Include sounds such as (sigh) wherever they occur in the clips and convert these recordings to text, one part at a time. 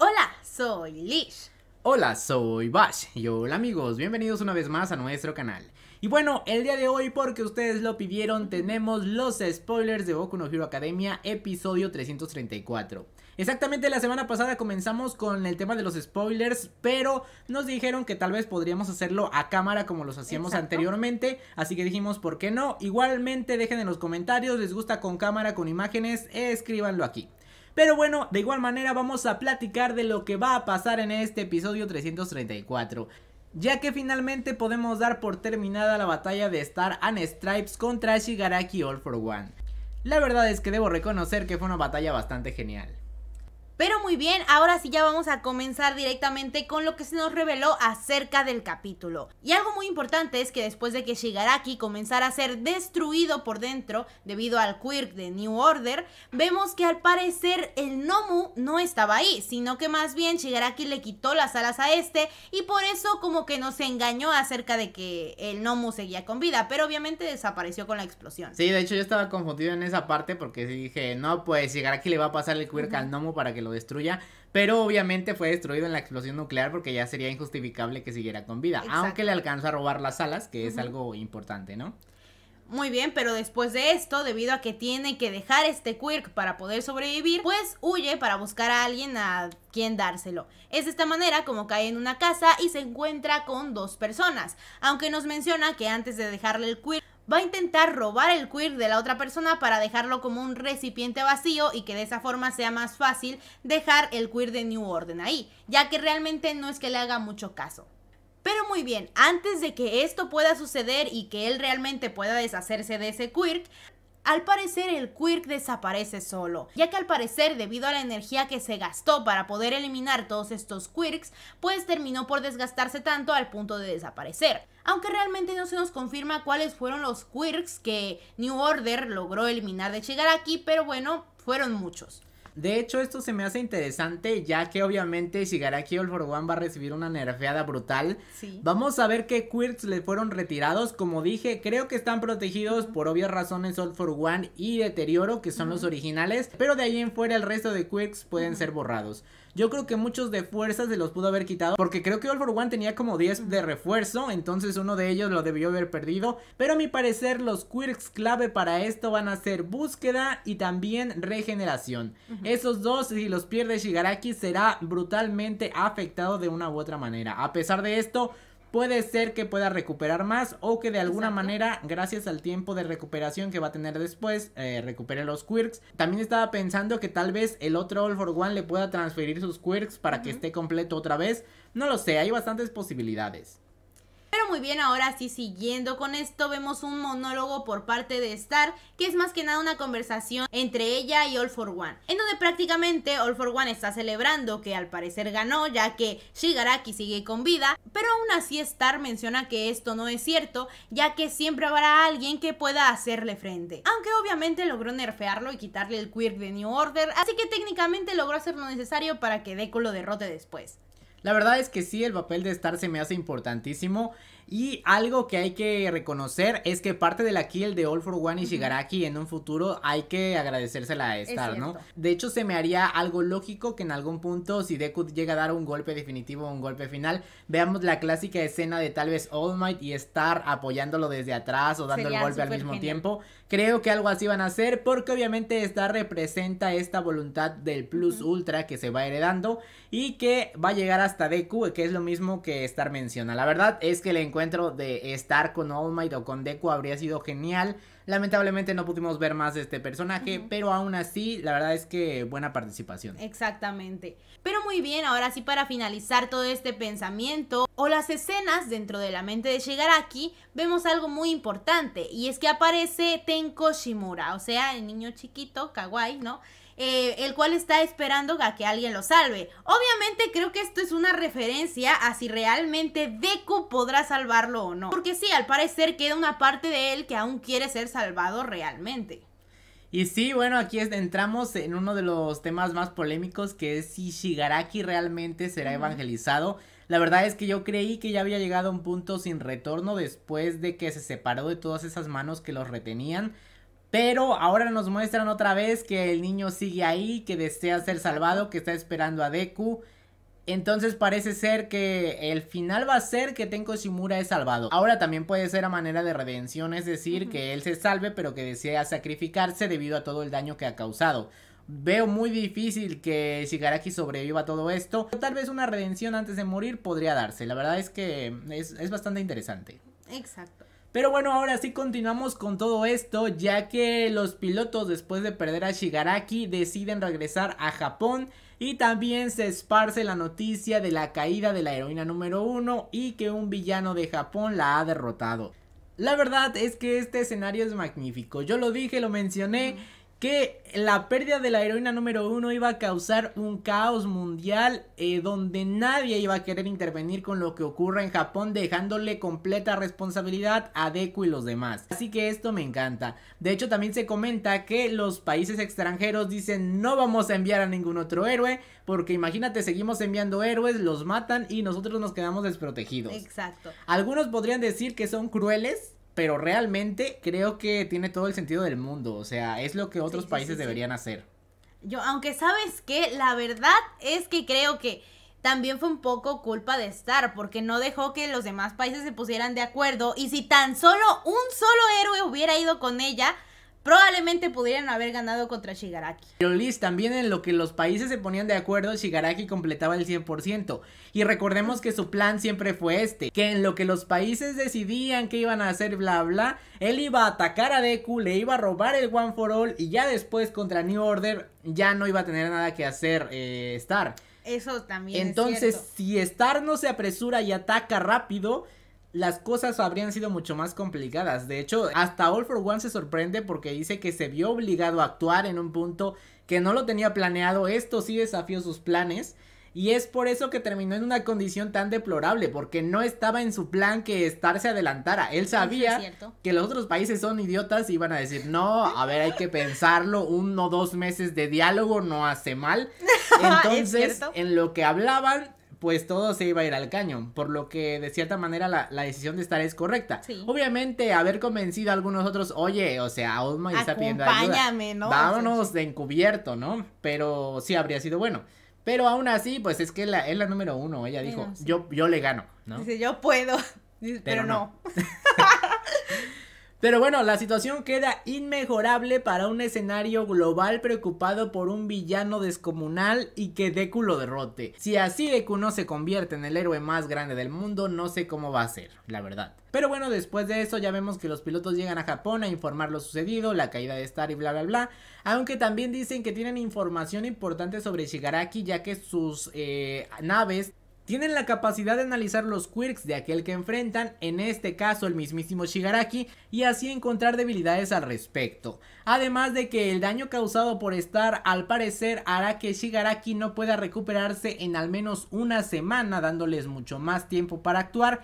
Hola, soy Lish. Hola, soy Bash. Y hola amigos, bienvenidos una vez más a nuestro canal. Y bueno, el día de hoy, porque ustedes lo pidieron, tenemos los spoilers de Boku no Hero Academia, episodio 334. Exactamente la semana pasada comenzamos con el tema de los spoilers, pero nos dijeron que tal vez podríamos hacerlo a cámara como los hacíamos anteriormente, así que dijimos, ¿por qué no? Igualmente dejen en los comentarios, les gusta con cámara, con imágenes, escríbanlo aquí. Pero bueno, de igual manera vamos a platicar de lo que va a pasar en este episodio 334 ya que finalmente podemos dar por terminada la batalla de Star and Stripes contra Shigaraki All for One. La verdad es que debo reconocer que fue una batalla bastante genial. Pero muy bien, ahora sí ya vamos a comenzar directamente con lo que se nos reveló acerca del capítulo. Y algo muy importante es que después de que Shigaraki comenzara a ser destruido por dentro debido al quirk de New Order, vemos que al parecer el Nomu no estaba ahí, sino que más bien Shigaraki le quitó las alas a este y por eso como que nos engañó acerca de que el Nomu seguía con vida, pero obviamente desapareció con la explosión. Sí, de hecho yo estaba confundido en esa parte porque dije, no, pues Shigaraki le va a pasar el quirk al Nomu para que lo destruya. Pero obviamente fue destruido en la explosión nuclear porque ya sería injustificable que siguiera con vida. Aunque le alcanzó a robar las alas, que es algo importante, ¿no? Muy bien, pero después de esto, debido a que tiene que dejar este Quirk para poder sobrevivir, pues huye para buscar a alguien a quien dárselo. Es de esta manera como cae en una casa y se encuentra con dos personas, aunque nos menciona que antes de dejarle el Quirk va a intentar robar el queer de la otra persona para dejarlo como un recipiente vacío y que de esa forma sea más fácil dejar el queer de New Order ahí, ya que realmente no es que le haga mucho caso. Pero muy bien, antes de que esto pueda suceder y que él realmente pueda deshacerse de ese quirk, al parecer el Quirk desaparece solo, ya que al parecer debido a la energía que se gastó para poder eliminar todos estos Quirks, pues terminó por desgastarse tanto al punto de desaparecer. Aunque realmente no se nos confirma cuáles fueron los Quirks que New Order logró eliminar de llegar aquí, pero bueno, fueron muchos. De hecho, esto se me hace interesante, ya que obviamente Shigaraki All for One va a recibir una nerfeada brutal. Vamos a ver qué quirks le fueron retirados. Como dije, creo que están protegidos por obvias razones All for One y Deterioro, que son los originales. Pero de ahí en fuera el resto de quirks pueden ser borrados. Yo creo que muchos de fuerzas se los pudo haber quitado. Porque creo que All for One tenía como 10 de refuerzo. Entonces uno de ellos lo debió haber perdido. Pero a mi parecer los quirks clave para esto van a ser búsqueda y también regeneración. Esos dos, si los pierde Shigaraki, será brutalmente afectado de una u otra manera. A pesar de esto, puede ser que pueda recuperar más o que de alguna manera, gracias al tiempo de recuperación que va a tener después, eh, recupere los quirks. También estaba pensando que tal vez el otro All for One le pueda transferir sus quirks para que esté completo otra vez. No lo sé, hay bastantes posibilidades muy bien, ahora sí siguiendo con esto, vemos un monólogo por parte de Star, que es más que nada una conversación entre ella y All for One, en donde prácticamente All for One está celebrando que al parecer ganó, ya que Shigaraki sigue con vida, pero aún así Star menciona que esto no es cierto, ya que siempre habrá alguien que pueda hacerle frente. Aunque obviamente logró nerfearlo y quitarle el quirk de New Order, así que técnicamente logró hacer lo necesario para que Deku lo derrote después. La verdad es que sí, el papel de Star se me hace importantísimo. Y algo que hay que reconocer es que parte de la kill de All for One y Shigaraki en un futuro hay que agradecérsela a Star, ¿no? De hecho, se me haría algo lógico que en algún punto, si Deku llega a dar un golpe definitivo o un golpe final, veamos la clásica escena de tal vez All Might y Star apoyándolo desde atrás o dando el golpe al mismo tiempo. Creo que algo así van a hacer porque obviamente Star representa esta voluntad del Plus Ultra que se va heredando y que va a llegar a hasta Deku, que es lo mismo que Star menciona. La verdad es que el encuentro de Star con All Might o con Deku habría sido genial. Lamentablemente no pudimos ver más de este personaje, pero aún así, la verdad es que buena participación. Exactamente. Pero muy bien, ahora sí para finalizar todo este pensamiento o las escenas dentro de la mente de Shigaraki, vemos algo muy importante y es que aparece Tenko Shimura, o sea, el niño chiquito, kawaii, ¿no? Eh, el cual está esperando a que alguien lo salve. Obviamente creo que esto es una referencia a si realmente Deku podrá salvarlo o no, porque sí, al parecer queda una parte de él que aún quiere ser salvado realmente. Y sí, bueno, aquí entramos en uno de los temas más polémicos que es si Shigaraki realmente será evangelizado. La verdad es que yo creí que ya había llegado a un punto sin retorno después de que se separó de todas esas manos que los retenían. Pero ahora nos muestran otra vez que el niño sigue ahí, que desea ser salvado, que está esperando a Deku. Entonces parece ser que el final va a ser que Tenko Shimura es salvado. Ahora también puede ser a manera de redención, es decir, que él se salve pero que desea sacrificarse debido a todo el daño que ha causado. Veo muy difícil que Shigaraki sobreviva a todo esto. Tal vez una redención antes de morir podría darse. La verdad es que es bastante interesante. Exacto. Pero bueno, ahora sí continuamos con todo esto, ya que los pilotos después de perder a Shigaraki deciden regresar a Japón y también se esparce la noticia de la caída de la heroína número uno y que un villano de Japón la ha derrotado. La verdad es que este escenario es magnífico, yo lo dije, lo mencioné que la pérdida de la heroína número uno iba a causar un caos mundial eh, donde nadie iba a querer intervenir con lo que ocurra en Japón dejándole completa responsabilidad a Deku y los demás. Así que esto me encanta. De hecho también se comenta que los países extranjeros dicen no vamos a enviar a ningún otro héroe porque imagínate seguimos enviando héroes, los matan y nosotros nos quedamos desprotegidos. Exacto. Algunos podrían decir que son crueles pero realmente creo que tiene todo el sentido del mundo, o sea, es lo que otros países deberían hacer. Yo, aunque sabes que la verdad es que creo que también fue un poco culpa de Star, porque no dejó que los demás países se pusieran de acuerdo, y si tan solo un solo héroe hubiera ido con ella, probablemente pudieran haber ganado contra Shigaraki. Pero Liz, también en lo que los países se ponían de acuerdo, Shigaraki completaba el 100%. Y recordemos que su plan siempre fue este, que en lo que los países decidían que iban a hacer bla bla, él iba a atacar a Deku, le iba a robar el One for All y ya después contra New Order ya no iba a tener nada que hacer eh, Star. Eso también. Entonces, si Star no se apresura y ataca rápido, las cosas habrían sido mucho más complicadas. De hecho, hasta All for One se sorprende porque dice que se vio obligado a actuar en un punto que no lo tenía planeado. Esto sí desafió sus planes. Y es por eso que terminó en una condición tan deplorable, porque no estaba en su plan que estarse se adelantara. Él sabía que los otros países son idiotas y iban a decir, no, a ver, hay que pensarlo, uno o dos meses de diálogo no hace mal. (laughs) Entonces, en lo que hablaban, pues todo se iba a ir al caño, por lo que de cierta manera la, decisión de estar es correcta. Obviamente, haber convencido a algunos otros, oye, o sea, Osma está pidiendo ayuda. ¿no? Vámonos de encubierto, ¿no? Pero sí habría sido bueno. Pero aún así, pues es que la, es la número uno. Ella dijo, yo, yo le gano, ¿no? Dice, yo puedo. (laughs) pero, no. (laughs) Pero bueno, la situación queda inmejorable para un escenario global preocupado por un villano descomunal y que Deku lo derrote. Si así Deku no se convierte en el héroe más grande del mundo, no sé cómo va a ser, la verdad. Pero bueno, después de eso ya vemos que los pilotos llegan a Japón a informar lo sucedido, la caída de Star y bla bla bla. Aunque también dicen que tienen información importante sobre Shigaraki ya que sus eh, naves tienen la capacidad de analizar los quirks de aquel que enfrentan, en este caso el mismísimo Shigaraki, y así encontrar debilidades al respecto. Además de que el daño causado por estar al parecer hará que Shigaraki no pueda recuperarse en al menos una semana dándoles mucho más tiempo para actuar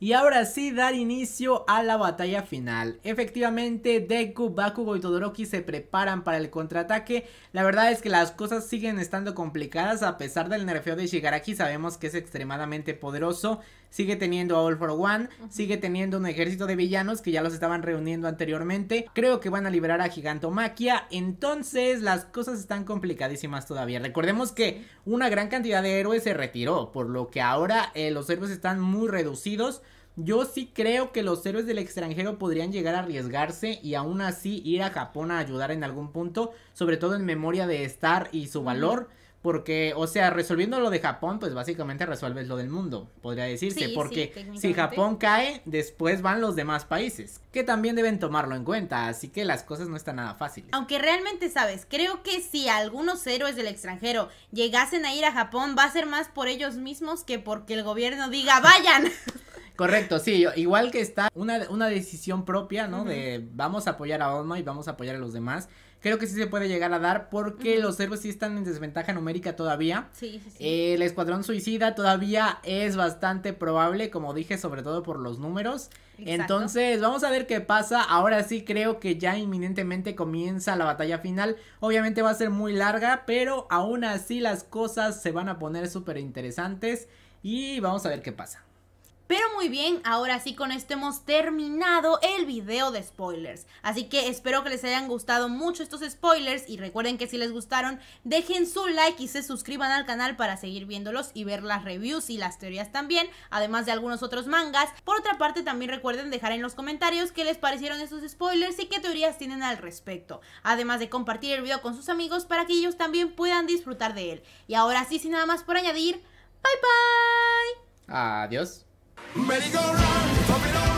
y ahora sí, dar inicio a la batalla final. Efectivamente, Deku, Bakugo y Todoroki se preparan para el contraataque. La verdad es que las cosas siguen estando complicadas a pesar del nerfeo de Shigaraki. Sabemos que es extremadamente poderoso sigue teniendo a All for One, sigue teniendo un ejército de villanos que ya los estaban reuniendo anteriormente. Creo que van a liberar a Gigantomaquia, entonces las cosas están complicadísimas todavía. Recordemos que una gran cantidad de héroes se retiró, por lo que ahora eh, los héroes están muy reducidos. Yo sí creo que los héroes del extranjero podrían llegar a arriesgarse y aún así ir a Japón a ayudar en algún punto, sobre todo en memoria de Star y su valor. Porque, o sea, resolviendo lo de Japón, pues básicamente resuelves lo del mundo, podría decirse. porque si Japón cae, después van los demás países, que también deben tomarlo en cuenta. Así que las cosas no están nada fáciles. Aunque realmente, sabes, creo que si algunos héroes del extranjero llegasen a ir a Japón, va a ser más por ellos mismos que porque el gobierno diga, vayan. (laughs) (laughs) Correcto, sí, igual que está una, decisión propia, ¿no? De vamos a apoyar a Onma y vamos a apoyar a los demás creo que sí se puede llegar a dar porque los héroes sí están en desventaja numérica todavía. Sí, el escuadrón suicida todavía es bastante probable, como dije, sobre todo por los números. Entonces, vamos a ver qué pasa. Ahora sí creo que ya inminentemente comienza la batalla final. Obviamente va a ser muy larga, pero aún así las cosas se van a poner súper interesantes y vamos a ver qué pasa. Pero muy bien, ahora sí con esto hemos terminado el video de spoilers. Así que espero que les hayan gustado mucho estos spoilers y recuerden que si les gustaron, dejen su like y se suscriban al canal para seguir viéndolos y ver las reviews y las teorías también, además de algunos otros mangas. Por otra parte, también recuerden dejar en los comentarios qué les parecieron estos spoilers y qué teorías tienen al respecto. Además de compartir el video con sus amigos para que ellos también puedan disfrutar de él. Y ahora sí, sin nada más por añadir, bye bye. Adiós. it go round